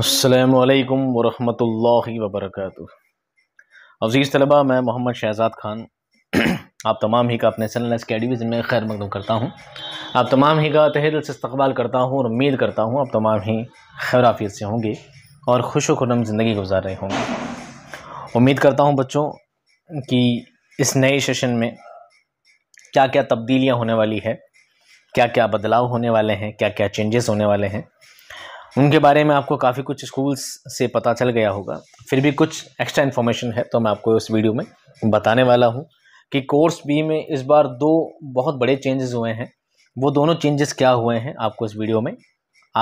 असलकम वरहमल वबरक अजीज़ तलबा मैं मोहम्मद शहजाद ख़ान आप तमाम ही का अपने चैनल एस में खैर मकदम करता हूँ आप तमाम ही का तहे दिल से इस्तबाल करता हूँ और उम्मीद करता हूँ आप तमाम ही खैर आफियत से होंगे और खुश खुरम ज़िंदगी गुजार रहे होंगे उम्मीद करता हूँ बच्चों कि इस नए सेशन में क्या क्या तब्दीलियाँ होने वाली है क्या क्या बदलाव होने वाले हैं क्या क्या चेंजेस होने वाले हैं उनके बारे में आपको काफ़ी कुछ स्कूल्स से पता चल गया होगा फिर भी कुछ एक्स्ट्रा इन्फॉर्मेशन है तो मैं आपको इस वीडियो में बताने वाला हूँ कि कोर्स बी में इस बार दो बहुत बड़े चेंजेस हुए हैं वो दोनों चेंजेस क्या हुए हैं आपको इस वीडियो में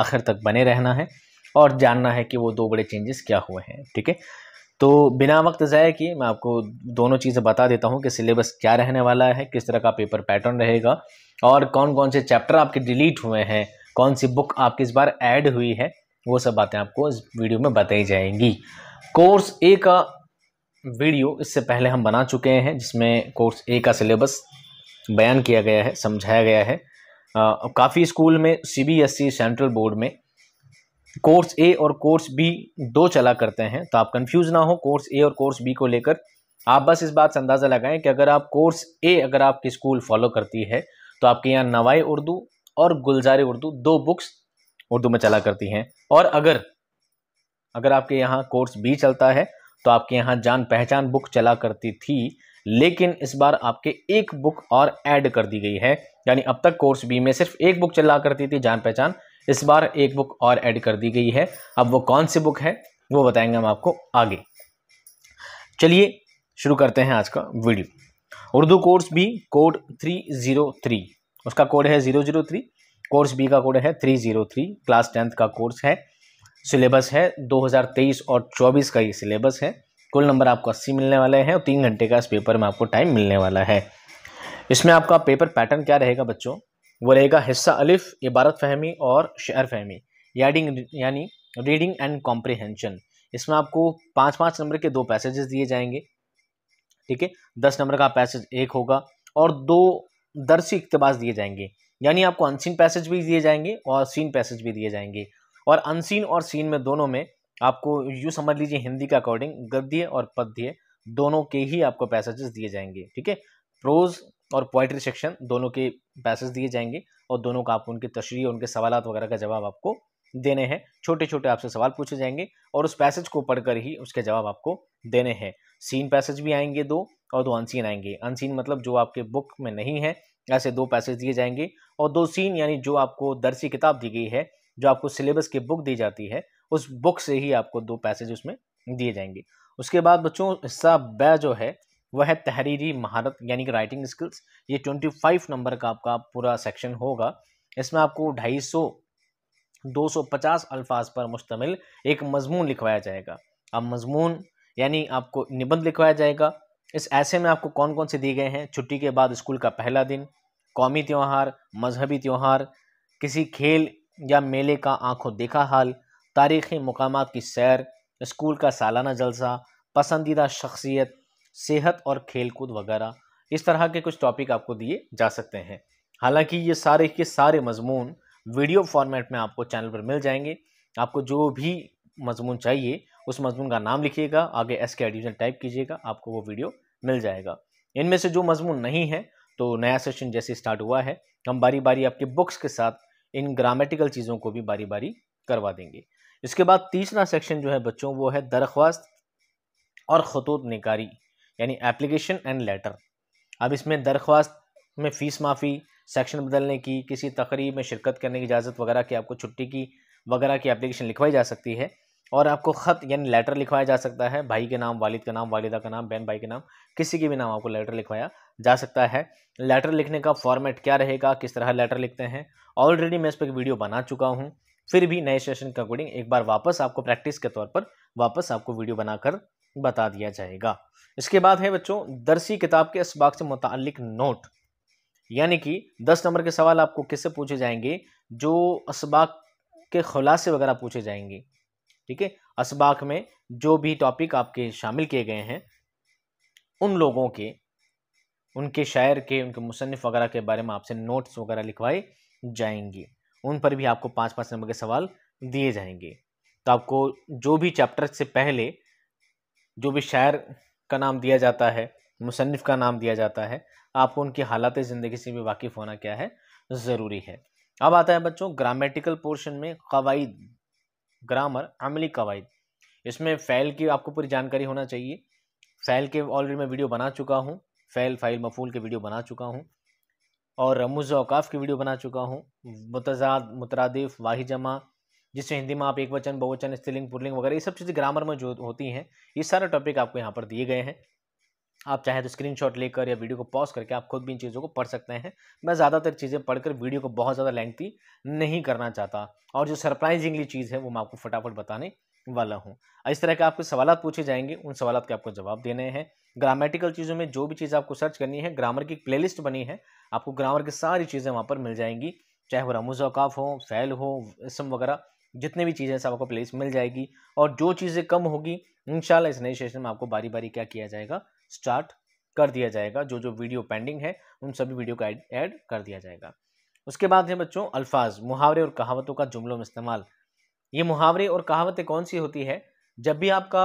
आखिर तक बने रहना है और जानना है कि वो दो बड़े चेंजेस क्या हुए हैं ठीक है तो बिना वक्त ज़ाया किए मैं आपको दोनों चीज़ें बता देता हूँ कि सिलेबस क्या रहने वाला है किस तरह का पेपर पैटर्न रहेगा और कौन कौन से चैप्टर आपके डिलीट हुए हैं कौन सी बुक आपकी इस बार ऐड हुई है वो सब बातें आपको इस वीडियो में बताई जाएंगी कोर्स ए का वीडियो इससे पहले हम बना चुके हैं जिसमें कोर्स ए का सिलेबस बयान किया गया है समझाया गया है काफ़ी स्कूल में सीबीएसई सेंट्रल बोर्ड में कोर्स ए और कोर्स बी दो चला करते हैं तो आप कंफ्यूज ना हो कोर्स ए और कोर्स बी को लेकर आप बस इस बात से अंदाज़ा लगाएं कि अगर आप कोर्स ए अगर आपकी स्कूल फॉलो करती है तो आपके यहाँ नवाई उर्दू और गुलजारी उर्दू दो बुक्स उर्दू में चला करती हैं और अगर अगर आपके यहाँ कोर्स भी चलता है तो आपके यहाँ जान पहचान बुक चला करती थी लेकिन इस बार आपके एक बुक और ऐड कर दी गई है यानी अब तक कोर्स बी में सिर्फ एक बुक चला करती थी जान पहचान इस बार एक बुक और ऐड कर दी गई है अब वो कौन सी बुक है वो बताएंगे हम आपको आगे चलिए शुरू करते हैं आज का video Urdu course B code three zero three उसका कोड है zero zero three course B का कोड है three zero three class tenth का कोर्स है सिलेबस है दो हज़ार तेईस और चौबीस का ये सिलेबस है कुल नंबर आपको अस्सी मिलने वाले हैं और तीन घंटे का इस पेपर में आपको टाइम मिलने वाला है इसमें आपका पेपर पैटर्न क्या रहेगा बच्चों वो रहेगा हिस्सा अलिफ इबारत फहमी और शेर फहमी याडिंग यानी रीडिंग एंड कॉम्प्रिहेंशन इसमें आपको पाँच पाँच नंबर के दो पैसेजेस दिए जाएंगे ठीक है दस नंबर का पैसेज एक होगा और दो दर्शी इकतबास दिए जाएंगे यानी आपको अनसीन पैसेज भी दिए जाएंगे और सीन पैसेज भी दिए जाएंगे और अनसीन और सीन में दोनों में आपको यूँ समझ लीजिए हिंदी के अकॉर्डिंग गद्य और पद्य दोनों के ही आपको पैसेजेस दिए जाएंगे ठीक है प्रोज और पोइट्री सेक्शन दोनों के पैसेज दिए जाएंगे और दोनों का आप उनके तशरी उनके सवाल वगैरह का जवाब आपको देने हैं छोटे छोटे आपसे सवाल पूछे जाएंगे और उस पैसेज को पढ़कर ही उसके जवाब आपको देने हैं सीन पैसेज भी आएंगे दो और दो अनसीन आएंगे अनसीन मतलब जो आपके बुक में नहीं है ऐसे दो पैसेज दिए जाएंगे और दो सीन यानी जो आपको दर्सी किताब दी गई है जो आपको सिलेबस की बुक दी जाती है उस बुक से ही आपको दो पैसेज उसमें दिए जाएंगे उसके बाद बच्चों हिस्सा ब जो है वह है तहरीरी महारत यानी कि राइटिंग स्किल्स ये ट्वेंटी फाइव नंबर का आपका पूरा सेक्शन होगा इसमें आपको ढाई सौ दो सौ पचास अल्फाज पर मुश्तमिल एक मजमून लिखवाया जाएगा अब मजमून यानी आपको निबंध लिखवाया जाएगा इस ऐसे में आपको कौन कौन से दिए गए हैं छुट्टी के बाद स्कूल का पहला दिन कौमी त्यौहार मजहबी त्यौहार किसी खेल या मेले का आंखों देखा हाल तारीखी मकाम की सैर स्कूल का सालाना जलसा पसंदीदा शख्सियत सेहत और खेलकूद वगैरह इस तरह के कुछ टॉपिक आपको दिए जा सकते हैं हालांकि ये सारे के सारे मजमून वीडियो फॉर्मेट में आपको चैनल पर मिल जाएंगे आपको जो भी मजमून चाहिए उस मजमून का नाम लिखिएगा आगे एस के एडिशन टाइप कीजिएगा आपको वो वीडियो मिल जाएगा इनमें से जो मजमून नहीं है तो नया सेशन जैसे स्टार्ट हुआ है हम बारी बारी आपके बुक्स के साथ इन ग्रामेटिकल चीज़ों को भी बारी बारी करवा देंगे इसके बाद तीसरा सेक्शन जो है बच्चों वो है दरख्वास्त और खतूत निकारी यानी एप्लीकेशन एंड लेटर अब इसमें दरख्वास्त में फ़ीस माफ़ी सेक्शन बदलने की किसी तकरीब में शिरकत करने की इजाज़त वगैरह की आपको छुट्टी की वगैरह की एप्लीकेशन लिखवाई जा सकती है और आपको ख़त यानी लेटर लिखवाया जा सकता है भाई के नाम वालिद का नाम वालिदा का नाम बहन भाई के नाम किसी के भी नाम आपको लेटर लिखवाया जा सकता है लेटर लिखने का फॉर्मेट क्या रहेगा किस तरह लेटर लिखते हैं ऑलरेडी मैं इस पर एक वीडियो बना चुका हूँ फिर भी नए सेशन के अकॉर्डिंग एक बार वापस आपको प्रैक्टिस के तौर पर वापस आपको वीडियो बनाकर बता दिया जाएगा इसके बाद है बच्चों दरसी किताब के इसबाक से मुतक नोट यानी कि दस नंबर के सवाल आपको किससे पूछे जाएंगे जो इसबाक के खुलासे वगैरह पूछे जाएंगे ठीक है असबाक में जो भी टॉपिक आपके शामिल किए गए हैं उन लोगों के उनके शायर के उनके मुसनफ़ वगैरह के बारे में आपसे नोट्स वगैरह लिखवाए जाएंगे उन पर भी आपको पाँच पाँच नंबर के सवाल दिए जाएंगे तो आपको जो भी चैप्टर से पहले जो भी शायर का नाम दिया जाता है मुसनफ़ का नाम दिया जाता है आपको उनकी हालत ज़िंदगी से भी वाकिफ़ होना क्या है ज़रूरी है अब आता है बच्चों ग्रामेटिकल पोर्शन में कवायद ग्रामर अमली कवायद इसमें फ़ैल की आपको पूरी जानकारी होना चाहिए फ़ैल के ऑलरेडी मैं वीडियो बना चुका हूँ फ़ैल फ़ाइल मफूल के वीडियो बना चुका हूँ और रमुज़ अवकाफ़ की वीडियो बना चुका हूँ मुतजाद मुतरदिफ वाहि जमा जिससे हिंदी में आप एक वचन बहुवचन स्त्रीलिंग पुरलिंग वगैरह ये सब चीज़ें ग्रामर में जो होती हैं ये सारे टॉपिक आपको यहाँ पर दिए गए हैं आप चाहें तो स्क्रीनशॉट लेकर या वीडियो को पॉज करके आप खुद भी इन चीज़ों को पढ़ सकते हैं मैं ज़्यादातर चीज़ें पढ़कर वीडियो को बहुत ज़्यादा लेंथी नहीं करना चाहता और जो सरप्राइजिंगली चीज़ है वो मैं आपको फटाफट बताने वाला हूँ इस तरह के आपके सवाल पूछे जाएंगे उन सवाल के आपको जवाब देने हैं ग्रामेटिकल चीज़ों में जो भी चीज़ आपको सर्च करनी है ग्रामर की प्ले बनी है आपको ग्रामर की सारी चीज़ें वहाँ पर मिल जाएंगी चाहे वो अवकाफ हो फैल हो इसम वगैरह जितने भी चीज़ें सब आपको प्लेस मिल जाएगी और जो चीज़ें कम होगी इन इस नए सेशन में आपको बारी बारी क्या किया जाएगा स्टार्ट कर दिया जाएगा जो जो वीडियो पेंडिंग है उन सभी वीडियो का ऐड कर दिया जाएगा उसके बाद है बच्चों अल्फाज मुहावरे और कहावतों का जुमलों में इस्तेमाल ये मुहावरे और कहावतें कौन सी होती है जब भी आपका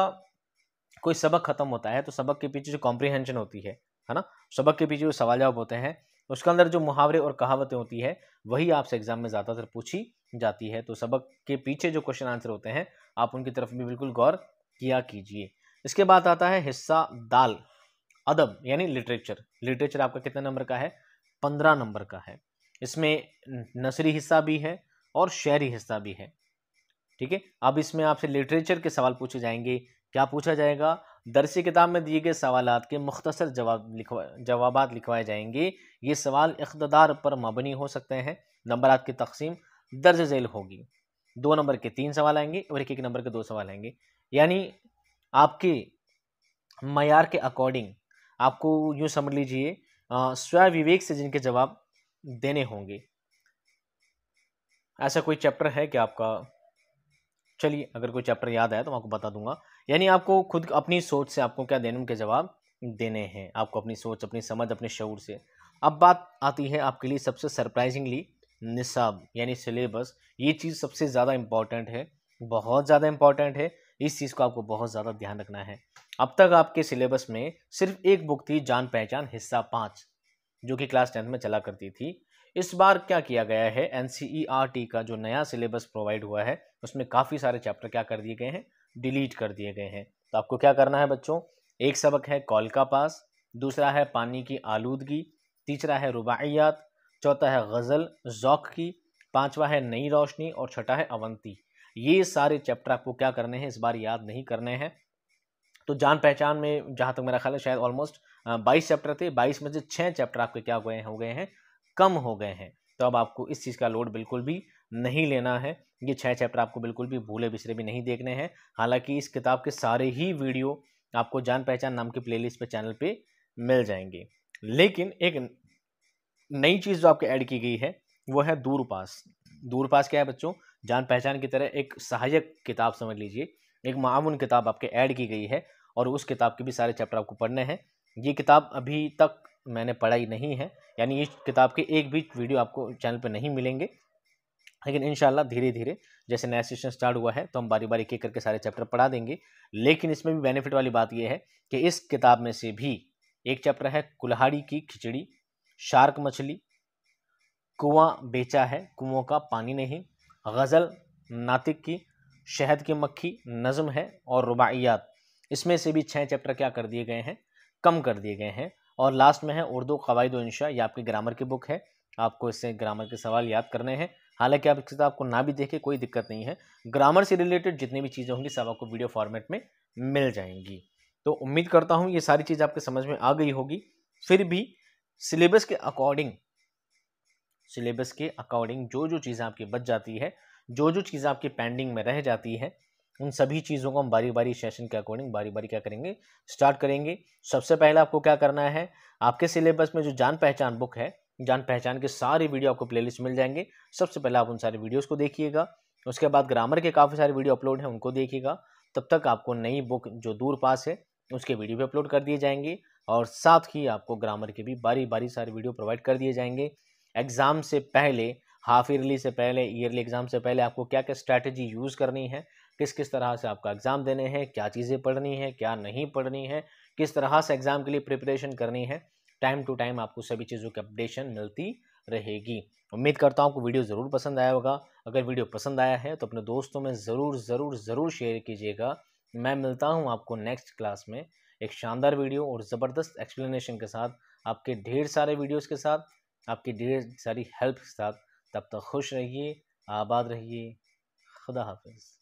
कोई सबक ख़त्म होता है तो सबक के पीछे जो कॉम्प्रीहेंशन होती है है ना सबक के पीछे जो सवाल जवाब होते हैं उसके अंदर जो मुहावरे और कहावतें होती है वही आपसे एग्जाम में ज़्यादातर पूछी जाती है तो सबक के पीछे जो क्वेश्चन आंसर होते हैं आप उनकी तरफ भी बिल्कुल गौर किया कीजिए इसके बाद आता है हिस्सा दाल अदब यानी लिटरेचर लिटरेचर आपका कितने नंबर का है पंद्रह नंबर का है इसमें नसरी हिस्सा भी है और शहरी हिस्सा भी है ठीक है अब इसमें आपसे लिटरेचर के सवाल पूछे जाएंगे क्या पूछा जाएगा दरसी किताब में दिए गए सवाल के मुख्तसर जवाब लिखवा जवाब लिखवाए जाएंगे ये सवाल इकतदार पर मबनी हो सकते हैं नंबर की तकसीम दर्ज झेल होगी दो नंबर के तीन सवाल आएंगे और एक एक नंबर के दो सवाल आएंगे यानी आपके मैार के अकॉर्डिंग आपको यूँ समझ लीजिए स्वयं विवेक से जिनके जवाब देने होंगे ऐसा कोई चैप्टर है क्या आपका चलिए अगर कोई चैप्टर याद आया तो मैं आपको बता दूंगा यानी आपको खुद अपनी सोच से आपको क्या देने उनके जवाब देने हैं आपको अपनी सोच अपनी समझ अपने शौर से अब बात आती है आपके लिए सबसे सरप्राइजिंगली निसाब यानी सिलेबस ये चीज़ सबसे ज़्यादा इम्पॉर्टेंट है बहुत ज़्यादा इम्पॉर्टेंट है इस चीज़ को आपको बहुत ज़्यादा ध्यान रखना है अब तक आपके सिलेबस में सिर्फ एक बुक थी जान पहचान हिस्सा पाँच जो कि क्लास टेंथ में चला करती थी इस बार क्या किया गया है एन e का जो नया सिलेबस प्रोवाइड हुआ है उसमें काफ़ी सारे चैप्टर क्या कर दिए गए हैं डिलीट कर दिए गए हैं तो आपको क्या करना है बच्चों एक सबक है कॉल का पास दूसरा है पानी की आलूदगी तीसरा है रुबाइयात चौथा है गज़ल जौक की पांचवा है नई रोशनी और छठा है अवंती ये सारे चैप्टर आपको क्या करने हैं इस बार याद नहीं करने हैं तो जान पहचान में जहाँ तक मेरा ख्याल है शायद ऑलमोस्ट बाईस चैप्टर थे बाईस में से छः चैप्टर आपके क्या हुए हो गए हैं कम हो गए हैं तो अब आपको इस चीज़ का लोड बिल्कुल भी नहीं लेना है ये छः चैप्टर आपको बिल्कुल भी भूले बिसरे भी नहीं देखने हैं हालांकि इस किताब के सारे ही वीडियो आपको जान पहचान नाम की प्लेलिस्ट पे चैनल पे मिल जाएंगे लेकिन एक नई चीज़ जो आपके ऐड की गई है वो है दूर पास दूर पास क्या है बच्चों जान पहचान की तरह एक सहायक किताब समझ लीजिए एक मामून किताब आपके ऐड की गई है और उस किताब के भी सारे चैप्टर आपको पढ़ने हैं ये किताब अभी तक मैंने पढ़ाई नहीं है यानी इस किताब के एक भी वीडियो आपको चैनल पर नहीं मिलेंगे लेकिन इन धीरे धीरे जैसे नया सेशन स्टार्ट हुआ है तो हम बारी बारी के करके सारे चैप्टर पढ़ा देंगे लेकिन इसमें भी बेनिफिट वाली बात यह है कि इस किताब में से भी एक चैप्टर है कुल्हाड़ी की खिचड़ी शार्क मछली कुआं बेचा है कुओं का पानी नहीं गज़ल नातिक की शहद की मक्खी नज़म है और रुबाइयात इसमें से भी छः चैप्टर क्या कर दिए गए हैं कम कर दिए गए हैं और लास्ट में है उर्दू कवायद इंशा ये आपकी ग्रामर की बुक है आपको इससे ग्रामर के सवाल याद करने हैं हालांकि आप इस किताब को ना भी देखें कोई दिक्कत नहीं है ग्रामर से रिलेटेड जितनी भी चीज़ें होंगी सब आपको वीडियो फॉर्मेट में मिल जाएंगी तो उम्मीद करता हूँ ये सारी चीज़ आपके समझ में आ गई होगी फिर भी सिलेबस के अकॉर्डिंग सिलेबस के अकॉर्डिंग जो जो चीज़ें आपकी बच जाती है जो जो चीज़ें आपकी पेंडिंग में रह जाती है उन सभी चीज़ों को हम बारी बारी सेशन के अकॉर्डिंग बारी बारी क्या करेंगे स्टार्ट करेंगे सबसे पहले आपको क्या करना है आपके सिलेबस में जो जान पहचान बुक है जान पहचान के सारे वीडियो आपको प्लेलिस्ट मिल जाएंगे सबसे पहले आप उन सारे वीडियोज़ को देखिएगा उसके बाद ग्रामर के काफ़ी सारे वीडियो अपलोड हैं उनको देखिएगा तब तक आपको नई बुक जो दूर पास है उसके वीडियो भी अपलोड कर दिए जाएंगे और साथ ही आपको ग्रामर के भी बारी बारी सारे वीडियो प्रोवाइड कर दिए जाएंगे एग्ज़ाम से पहले हाफ ईयरली से पहले ईयरली एग्ज़ाम से पहले आपको क्या क्या स्ट्रैटेजी यूज़ करनी है किस किस तरह से आपका एग्ज़ाम देने हैं क्या चीज़ें पढ़नी है क्या नहीं पढ़नी है किस तरह से एग्ज़ाम के लिए प्रिपरेशन करनी है टाइम टू टाइम आपको सभी चीज़ों की अपडेशन मिलती रहेगी उम्मीद करता हूँ आपको वीडियो ज़रूर पसंद आया होगा अगर वीडियो पसंद आया है तो अपने दोस्तों में ज़रूर ज़रूर ज़रूर शेयर कीजिएगा मैं मिलता हूँ आपको नेक्स्ट क्लास में एक शानदार वीडियो और ज़बरदस्त एक्सप्लेनेशन के साथ आपके ढेर सारे वीडियोज़ के साथ आपकी ढेर सारी हेल्प के साथ तब तक खुश रहिए आबाद रहिए खुदा हाफिज़